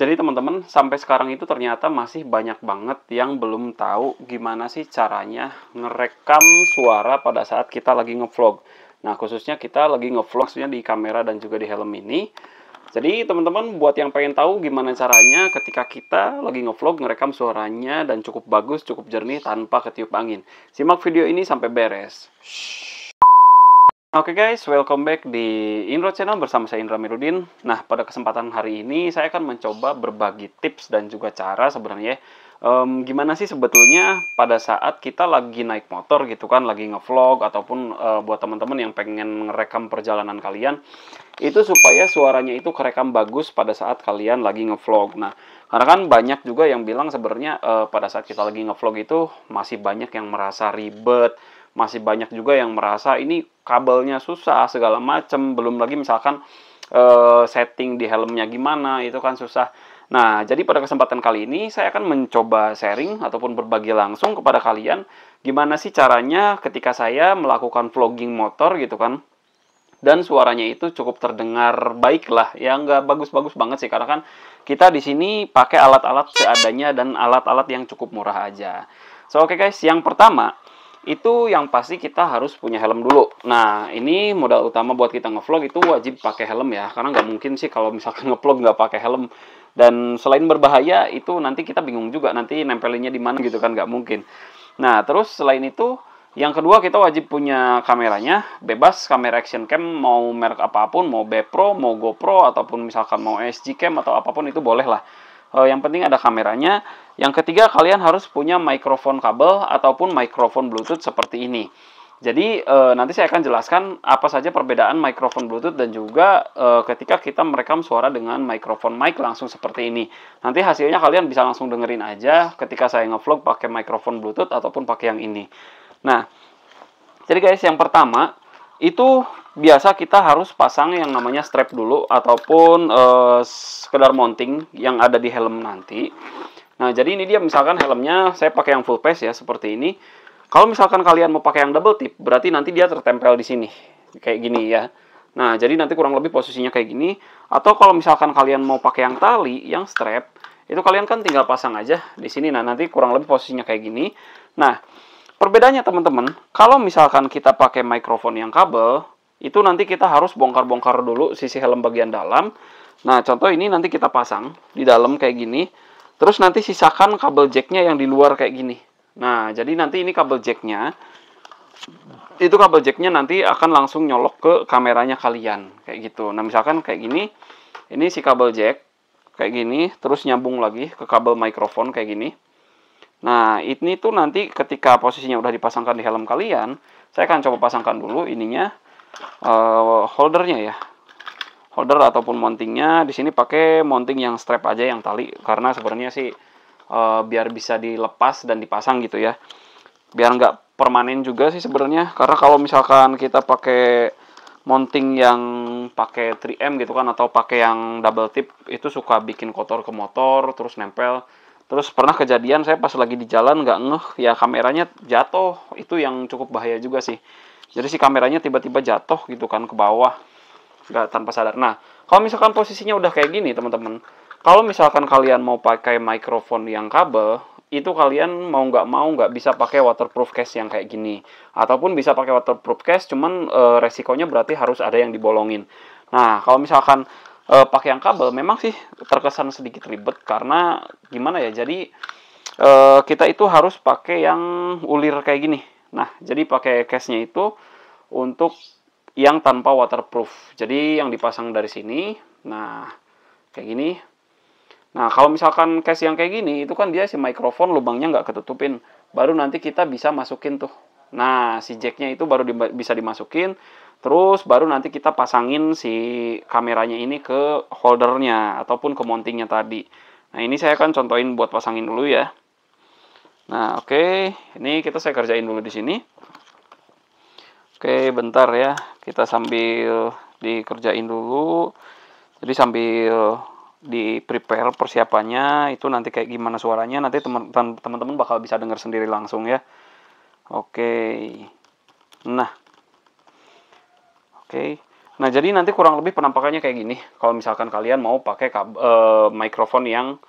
Jadi teman-teman, sampai sekarang itu ternyata masih banyak banget yang belum tahu gimana sih caranya ngerekam suara pada saat kita lagi ngevlog. Nah, khususnya kita lagi ngevlog maksudnya di kamera dan juga di helm ini. Jadi teman-teman buat yang pengen tahu gimana caranya ketika kita lagi ngevlog ngerekam suaranya dan cukup bagus, cukup jernih tanpa ketiup angin. Simak video ini sampai beres. Shhh. Oke okay guys, welcome back di Indro Channel bersama saya Indra Mirudin. Nah, pada kesempatan hari ini saya akan mencoba berbagi tips dan juga cara sebenarnya um, gimana sih sebetulnya pada saat kita lagi naik motor gitu kan, lagi ngevlog ataupun uh, buat teman-teman yang pengen ngerekam perjalanan kalian itu supaya suaranya itu kerekam bagus pada saat kalian lagi ngevlog. Nah, karena kan banyak juga yang bilang sebenarnya uh, pada saat kita lagi ngevlog itu masih banyak yang merasa ribet masih banyak juga yang merasa ini kabelnya susah segala macam belum lagi misalkan uh, setting di helmnya gimana itu kan susah Nah, jadi pada kesempatan kali ini saya akan mencoba sharing ataupun berbagi langsung kepada kalian gimana sih caranya ketika saya melakukan vlogging motor gitu kan. Dan suaranya itu cukup terdengar baik lah, ya nggak bagus-bagus banget sih karena kan kita di sini pakai alat-alat seadanya dan alat-alat yang cukup murah aja. So, oke okay guys, yang pertama itu yang pasti kita harus punya helm dulu. Nah, ini modal utama buat kita ngevlog itu wajib pakai helm ya, karena nggak mungkin sih kalau misalkan ngevlog nggak pakai helm. Dan selain berbahaya, itu nanti kita bingung juga nanti nempelinnya di mana gitu kan nggak mungkin. Nah, terus selain itu, yang kedua kita wajib punya kameranya, bebas kamera action cam mau merek apapun, mau Bepro, mau GoPro ataupun misalkan mau SG cam atau apapun itu boleh lah Uh, yang penting ada kameranya. Yang ketiga, kalian harus punya mikrofon kabel ataupun mikrofon Bluetooth seperti ini. Jadi e, nanti saya akan jelaskan apa saja perbedaan mikrofon Bluetooth dan juga e, ketika kita merekam suara dengan mikrofon mic langsung seperti ini. Nanti hasilnya kalian bisa langsung dengerin aja ketika saya ngevlog pakai mikrofon Bluetooth ataupun pakai yang ini. Nah, jadi guys yang pertama itu biasa kita harus pasang yang namanya strap dulu ataupun uh, sekedar mounting yang ada di helm nanti. Nah, jadi ini dia misalkan helmnya saya pakai yang full face ya seperti ini. Kalau misalkan kalian mau pakai yang double tip, berarti nanti dia tertempel di sini. Kayak gini ya. Nah, jadi nanti kurang lebih posisinya kayak gini. Atau kalau misalkan kalian mau pakai yang tali, yang strap, itu kalian kan tinggal pasang aja di sini. Nah, nanti kurang lebih posisinya kayak gini. Nah, perbedaannya teman-teman, kalau misalkan kita pakai mikrofon yang kabel, itu nanti kita harus bongkar-bongkar dulu sisi helm bagian dalam. Nah, contoh ini nanti kita pasang di dalam kayak gini. Terus nanti sisakan kabel jacknya yang di luar kayak gini. Nah, jadi nanti ini kabel jacknya. Itu kabel jacknya nanti akan langsung nyolok ke kameranya kalian. Kayak gitu. Nah, misalkan kayak gini. Ini si kabel jack. Kayak gini. Terus nyambung lagi ke kabel mikrofon kayak gini. Nah, ini tuh nanti ketika posisinya udah dipasangkan di helm kalian. Saya akan coba pasangkan dulu ininya uh, holdernya ya holder ataupun mountingnya di sini pakai mounting yang strap aja yang tali karena sebenarnya sih uh, biar bisa dilepas dan dipasang gitu ya biar nggak permanen juga sih sebenarnya karena kalau misalkan kita pakai mounting yang pakai 3M gitu kan atau pakai yang double tip itu suka bikin kotor ke motor terus nempel terus pernah kejadian saya pas lagi di jalan nggak ngeh ya kameranya jatuh itu yang cukup bahaya juga sih jadi si kameranya tiba-tiba jatuh gitu kan ke bawah nggak tanpa sadar nah kalau misalkan posisinya udah kayak gini teman-teman kalau misalkan kalian mau pakai mikrofon yang kabel itu kalian mau nggak mau nggak bisa pakai waterproof case yang kayak gini ataupun bisa pakai waterproof case cuman e, resikonya berarti harus ada yang dibolongin nah kalau misalkan e, pakai yang kabel memang sih terkesan sedikit ribet karena gimana ya jadi e, kita itu harus pakai yang ulir kayak gini Nah, jadi pakai case-nya itu untuk yang tanpa waterproof. Jadi yang dipasang dari sini, nah kayak gini. Nah, kalau misalkan case yang kayak gini, itu kan dia si mikrofon lubangnya nggak ketutupin. Baru nanti kita bisa masukin tuh. Nah, si jacknya itu baru di, bisa dimasukin. Terus baru nanti kita pasangin si kameranya ini ke holdernya ataupun ke mountingnya tadi. Nah, ini saya akan contohin buat pasangin dulu ya. Nah, oke, okay. ini kita saya kerjain dulu di sini. Oke, okay, bentar ya. Kita sambil dikerjain dulu. Jadi sambil di prepare persiapannya itu nanti kayak gimana suaranya nanti teman-teman bakal bisa dengar sendiri langsung ya. Oke. Okay. Nah. Oke. Okay. Nah, jadi nanti kurang lebih penampakannya kayak gini. Kalau misalkan kalian mau pakai uh, mikrofon yang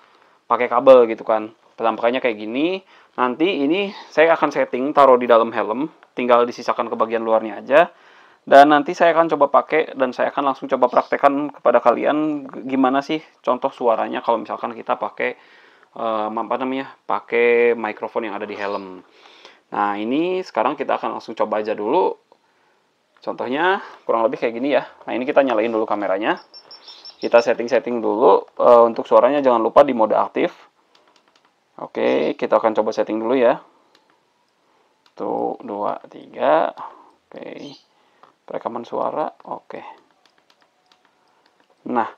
pakai kabel gitu kan pelampaiannya kayak gini nanti ini saya akan setting taruh di dalam helm tinggal disisakan ke bagian luarnya aja dan nanti saya akan coba pakai dan saya akan langsung coba praktekkan kepada kalian gimana sih contoh suaranya kalau misalkan kita pakai uh, apa namanya pakai mikrofon yang ada di helm nah ini sekarang kita akan langsung coba aja dulu contohnya kurang lebih kayak gini ya nah ini kita nyalain dulu kameranya kita setting-setting dulu uh, untuk suaranya jangan lupa di mode aktif Oke, kita akan coba setting dulu ya. Tuh, dua, tiga. Oke. Rekaman suara. Oke. Nah,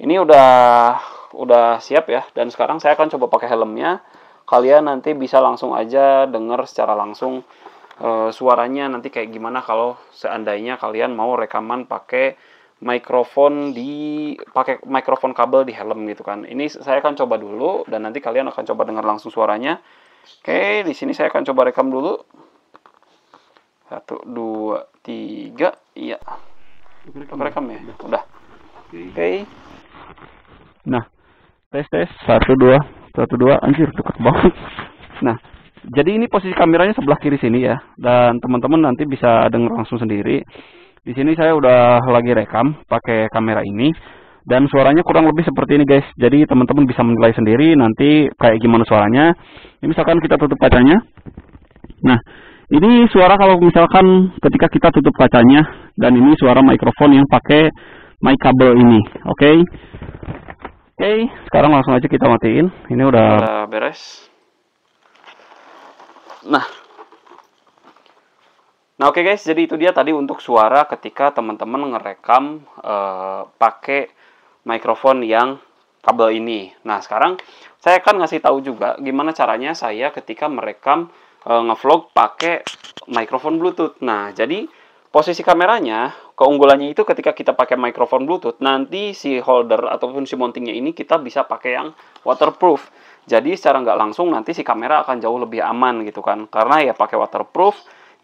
ini udah udah siap ya. Dan sekarang saya akan coba pakai helmnya. Kalian nanti bisa langsung aja denger secara langsung e, suaranya nanti kayak gimana kalau seandainya kalian mau rekaman pakai mikrofon di pakai mikrofon kabel di helm gitu kan. Ini saya akan coba dulu dan nanti kalian akan coba dengar langsung suaranya. Oke, di sini saya akan coba rekam dulu. Satu, dua, tiga, iya. Rekam, rekam ya? Udah. Oke. Okay. Nah, tes tes satu dua satu dua anjir deket banget. Nah, jadi ini posisi kameranya sebelah kiri sini ya dan teman-teman nanti bisa dengar langsung sendiri di sini saya udah lagi rekam pakai kamera ini dan suaranya kurang lebih seperti ini guys. Jadi teman-teman bisa menilai sendiri nanti kayak gimana suaranya. Ini misalkan kita tutup kacanya. Nah, ini suara kalau misalkan ketika kita tutup kacanya dan ini suara mikrofon yang pakai mic kabel ini. Oke. Okay? Oke, okay, sekarang langsung aja kita matiin. Ini udah, udah beres. Nah, Nah oke okay guys, jadi itu dia tadi untuk suara ketika teman-teman ngerekam uh, pakai mikrofon yang kabel ini. Nah sekarang saya akan ngasih tahu juga gimana caranya saya ketika merekam uh, ngevlog pakai mikrofon Bluetooth. Nah jadi posisi kameranya keunggulannya itu ketika kita pakai mikrofon Bluetooth nanti si holder ataupun si mountingnya ini kita bisa pakai yang waterproof. Jadi secara nggak langsung nanti si kamera akan jauh lebih aman gitu kan karena ya pakai waterproof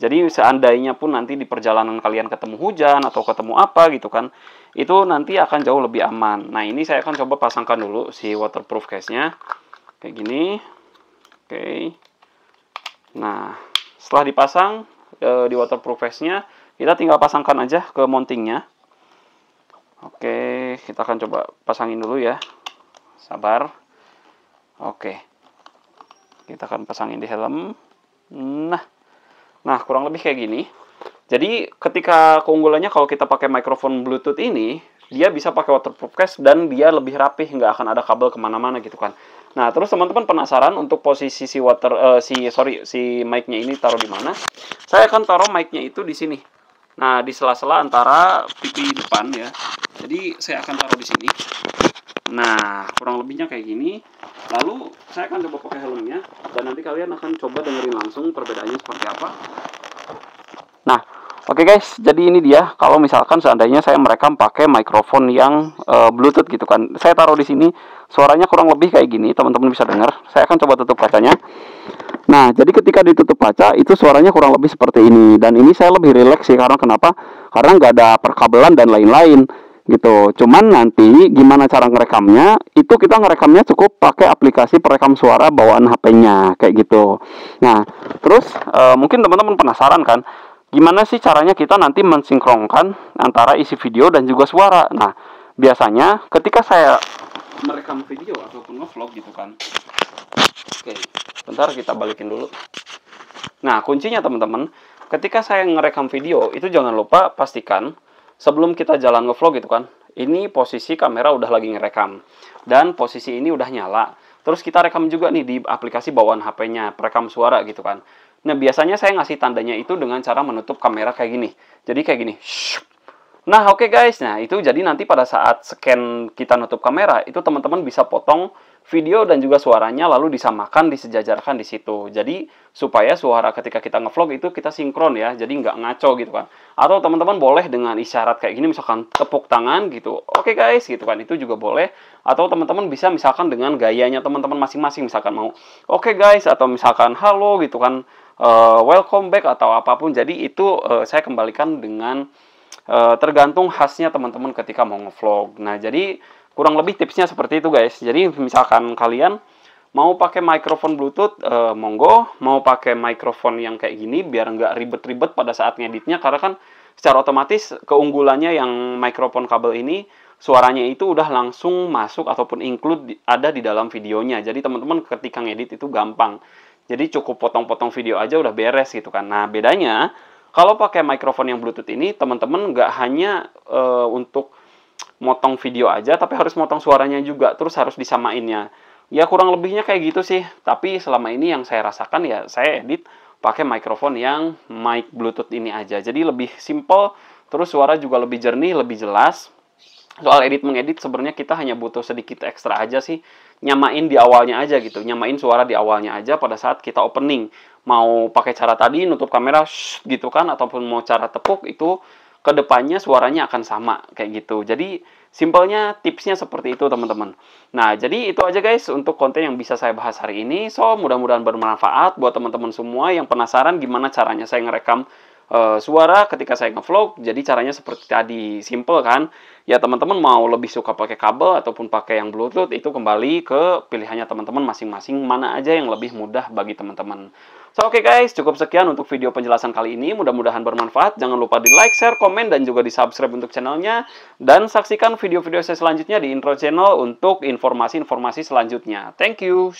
jadi seandainya pun nanti di perjalanan kalian ketemu hujan atau ketemu apa gitu kan, itu nanti akan jauh lebih aman. Nah ini saya akan coba pasangkan dulu si waterproof case-nya. Kayak gini. Oke. Nah, setelah dipasang e, di waterproof case-nya, kita tinggal pasangkan aja ke mounting-nya. Oke, kita akan coba pasangin dulu ya. Sabar. Oke. Kita akan pasangin di helm. Nah. Nah, kurang lebih kayak gini. Jadi, ketika keunggulannya kalau kita pakai microphone Bluetooth ini, dia bisa pakai waterproof case dan dia lebih rapih, nggak akan ada kabel kemana-mana gitu kan. Nah, terus teman-teman penasaran untuk posisi si water, uh, si sorry, si mic-nya ini taruh di mana? Saya akan taruh mic-nya itu di sini. Nah, di sela-sela antara pipi depan ya. Jadi, saya akan taruh di sini. Nah, kurang lebihnya kayak gini. Lalu saya akan coba pakai helmnya dan nanti kalian akan coba dengerin langsung perbedaannya seperti apa. Nah, Oke okay guys, jadi ini dia. Kalau misalkan seandainya saya merekam pakai mikrofon yang uh, Bluetooth gitu kan, saya taruh di sini, suaranya kurang lebih kayak gini. Teman-teman bisa dengar. Saya akan coba tutup kacanya. Nah, jadi ketika ditutup kaca itu suaranya kurang lebih seperti ini. Dan ini saya lebih rileks sih karena kenapa? Karena nggak ada perkabelan dan lain-lain gitu. Cuman nanti gimana cara ngerekamnya? Itu kita ngerekamnya cukup pakai aplikasi perekam suara bawaan HP-nya kayak gitu. Nah, terus e, mungkin teman-teman penasaran kan, gimana sih caranya kita nanti mensinkronkan antara isi video dan juga suara? Nah, biasanya ketika saya merekam video ataupun vlog gitu kan. Oke, bentar kita balikin dulu. Nah, kuncinya teman-teman, ketika saya ngerekam video itu jangan lupa pastikan sebelum kita jalan ngevlog gitu kan, ini posisi kamera udah lagi ngerekam dan posisi ini udah nyala. Terus kita rekam juga nih di aplikasi bawaan HP-nya, perekam suara gitu kan. Nah, biasanya saya ngasih tandanya itu dengan cara menutup kamera kayak gini. Jadi kayak gini. Nah, oke okay guys. Nah, itu jadi nanti pada saat scan kita nutup kamera, itu teman-teman bisa potong video dan juga suaranya lalu disamakan disejajarkan di situ jadi supaya suara ketika kita ngevlog itu kita sinkron ya jadi nggak ngaco gitu kan atau teman-teman boleh dengan isyarat kayak gini misalkan tepuk tangan gitu oke okay guys gitu kan itu juga boleh atau teman-teman bisa misalkan dengan gayanya teman-teman masing-masing misalkan mau oke okay guys atau misalkan halo gitu kan uh, welcome back atau apapun jadi itu uh, saya kembalikan dengan eh, tergantung khasnya teman-teman ketika mau ngevlog nah jadi kurang lebih tipsnya seperti itu guys jadi misalkan kalian mau pakai microphone bluetooth eh, monggo mau pakai microphone yang kayak gini biar nggak ribet-ribet pada saat ngeditnya karena kan secara otomatis keunggulannya yang microphone kabel ini suaranya itu udah langsung masuk ataupun include ada di dalam videonya jadi teman-teman ketika ngedit itu gampang jadi cukup potong-potong video aja udah beres gitu kan nah bedanya kalau pakai microphone yang bluetooth ini teman-teman nggak hanya e, untuk motong video aja tapi harus motong suaranya juga terus harus disamainnya ya kurang lebihnya kayak gitu sih tapi selama ini yang saya rasakan ya saya edit pakai mikrofon yang mic bluetooth ini aja jadi lebih simple terus suara juga lebih jernih lebih jelas soal edit mengedit sebenarnya kita hanya butuh sedikit ekstra aja sih nyamain di awalnya aja gitu nyamain suara di awalnya aja pada saat kita opening mau pakai cara tadi nutup kamera shh, gitu kan ataupun mau cara tepuk itu kedepannya suaranya akan sama kayak gitu. Jadi simpelnya tipsnya seperti itu teman-teman. Nah jadi itu aja guys untuk konten yang bisa saya bahas hari ini. So mudah-mudahan bermanfaat buat teman-teman semua yang penasaran gimana caranya saya ngerekam uh, suara ketika saya ngevlog. Jadi caranya seperti tadi simple kan. Ya teman-teman mau lebih suka pakai kabel ataupun pakai yang bluetooth itu kembali ke pilihannya teman-teman masing-masing mana aja yang lebih mudah bagi teman-teman. So, oke okay guys, cukup sekian untuk video penjelasan kali ini. Mudah-mudahan bermanfaat. Jangan lupa di like, share, komen, dan juga di subscribe untuk channelnya. Dan saksikan video-video saya selanjutnya di intro channel untuk informasi-informasi selanjutnya. Thank you.